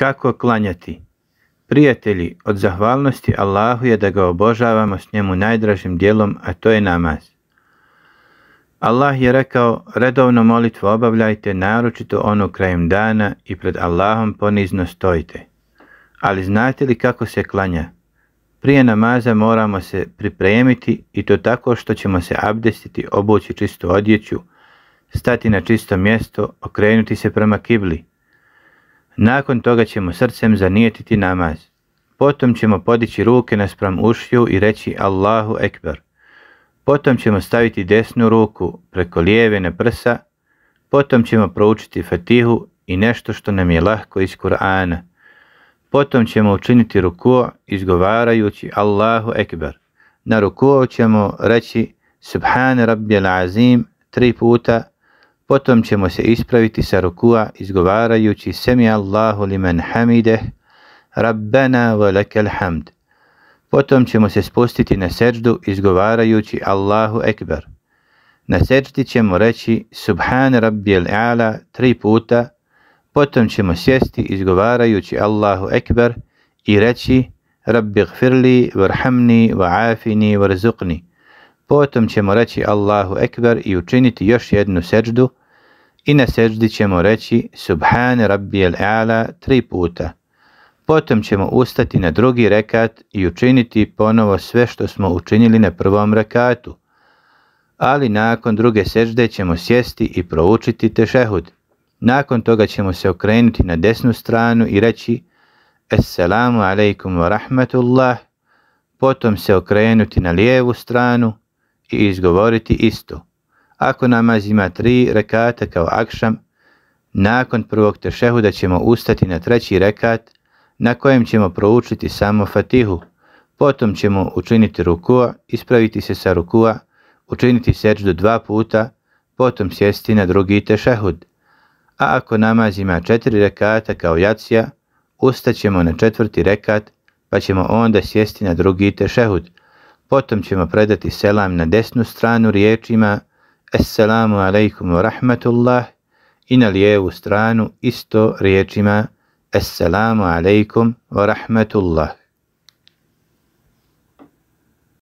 Kako klanjati? Prijatelji, od zahvalnosti Allahu je da ga obožavamo s njemu najdražim dijelom, a to je namaz. Allah je rekao, redovno molitvu obavljajte, naročito ono krajem dana i pred Allahom ponizno stojite. Ali znate li kako se klanja? Prije namaza moramo se pripremiti i to tako što ćemo se abdestiti, obući čistu odjeću, stati na čisto mjesto, okrenuti se prema kibli. Nakon toga ćemo srcem zanijetiti namaz. Potom ćemo podići ruke naspram ušiju i reći Allahu Ekber. Potom ćemo staviti desnu ruku preko lijeve na prsa. Potom ćemo proučiti fatihu i nešto što nam je lahko iz Kur'ana. Potom ćemo učiniti ruku izgovarajući Allahu Ekber. Na ruku ćemo reći Subhan Rabbil Azim tri puta Potom ćemo se ispraviti sa rukua izgovarajući Semi Allahu men hamideh, Rabbena lekel hamd. Potom ćemo se spustiti na seđdu izgovarajući Allahu ekber. Na seđdi ćemo reći Subhan al Ala tri puta, potom ćemo sjesti izgovarajući Allahu ekber i reći Rabbi gfirli, varhamni, va'afini, varzuqni. Potom ćemo reći Allahu ekber i učiniti još jednu seđdu i na seždi ćemo reći Rabbi Rabbijel Ala tri puta. Potom ćemo ustati na drugi rekat i učiniti ponovo sve što smo učinili na prvom rekatu. Ali nakon druge sežde ćemo sjesti i proučiti tešehud. Nakon toga ćemo se okrenuti na desnu stranu i reći Assalamu alaikum wa rahmatullah. Potom se okrenuti na lijevu stranu i izgovoriti isto. Ako namaz ima tri rekata kao akšam, nakon prvog tešehuda ćemo ustati na treći rekat na kojem ćemo proučiti samo fatihu. Potom ćemo učiniti rukua, ispraviti se sa rukua, učiniti seđu dva puta, potom sjesti na drugi tešehud. A ako namaz ima četiri rekata kao jacija, ćemo na četvrti rekat, pa ćemo onda sjesti na drugi tešehud. Potom ćemo predati selam na desnu stranu riječima Esselamu alaikum wa rahmatullah i na lijevu stranu isto riječima assalamu alaikum wa rahmatullah.